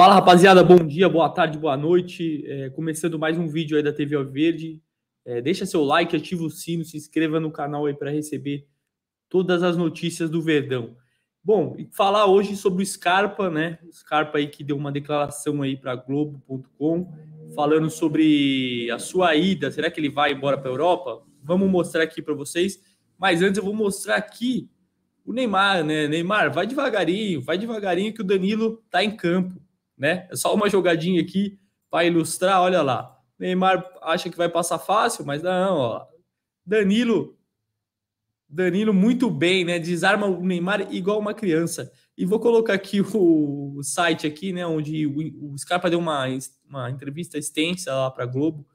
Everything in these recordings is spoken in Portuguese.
Fala rapaziada, bom dia, boa tarde, boa noite. É, começando mais um vídeo aí da TV Ao Verde. É, deixa seu like, ativa o sino, se inscreva no canal aí para receber todas as notícias do Verdão. Bom, e falar hoje sobre o Scarpa, né? O Scarpa aí que deu uma declaração aí para Globo.com falando sobre a sua ida. Será que ele vai embora para a Europa? Vamos mostrar aqui para vocês. Mas antes eu vou mostrar aqui o Neymar, né? Neymar, vai devagarinho, vai devagarinho que o Danilo tá em campo né? É só uma jogadinha aqui para ilustrar, olha lá. Neymar acha que vai passar fácil, mas não, ó. Danilo Danilo muito bem, né? Desarma o Neymar igual uma criança. E vou colocar aqui o site aqui, né, onde o Scarpa deu uma, uma entrevista extensa lá para Globo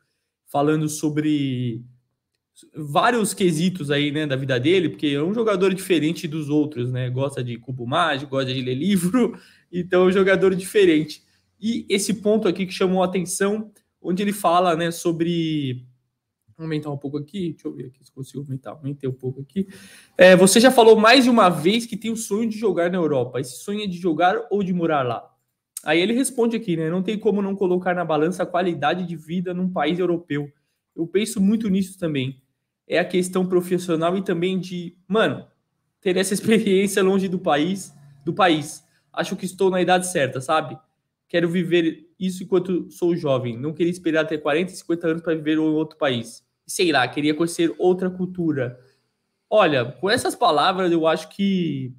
falando sobre vários quesitos aí, né, da vida dele, porque é um jogador diferente dos outros, né? Gosta de cubo mágico, gosta de ler livro, então é um jogador diferente. E esse ponto aqui que chamou a atenção, onde ele fala, né, sobre Vou aumentar um pouco aqui, deixa eu ver aqui se consigo aumentar, aumentei um pouco aqui. É, você já falou mais de uma vez que tem o sonho de jogar na Europa. Esse sonho é de jogar ou de morar lá? Aí ele responde aqui, né? Não tem como não colocar na balança a qualidade de vida num país europeu. Eu penso muito nisso também é a questão profissional e também de, mano, ter essa experiência longe do país, do país. Acho que estou na idade certa, sabe? Quero viver isso enquanto sou jovem. Não queria esperar até 40, 50 anos para viver em outro país. Sei lá, queria conhecer outra cultura. Olha, com essas palavras, eu acho que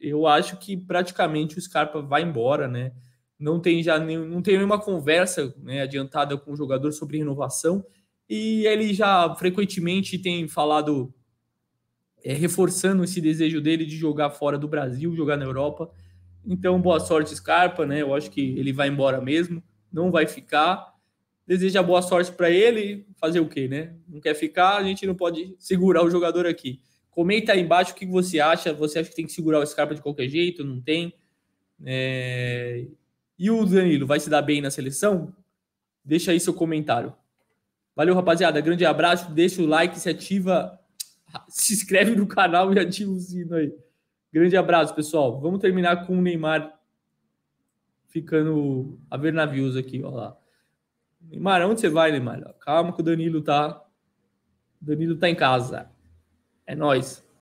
eu acho que praticamente o Scarpa vai embora, né? Não tem já nenhum, não tem nenhuma conversa né, adiantada com o jogador sobre renovação. E ele já frequentemente tem falado, é, reforçando esse desejo dele de jogar fora do Brasil, jogar na Europa. Então, boa sorte, Scarpa, né? Eu acho que ele vai embora mesmo, não vai ficar. Deseja boa sorte para ele, fazer o quê, né? Não quer ficar, a gente não pode segurar o jogador aqui. Comenta aí embaixo o que você acha. Você acha que tem que segurar o Scarpa de qualquer jeito? Não tem? É... E o Danilo vai se dar bem na seleção? Deixa aí seu comentário. Valeu, rapaziada. Grande abraço. Deixa o like, se ativa, se inscreve no canal e ativa o sino aí. Grande abraço, pessoal. Vamos terminar com o Neymar ficando a ver navios aqui, ó lá. Neymar, onde você vai, Neymar? Calma que o Danilo tá. O Danilo tá em casa. É nós.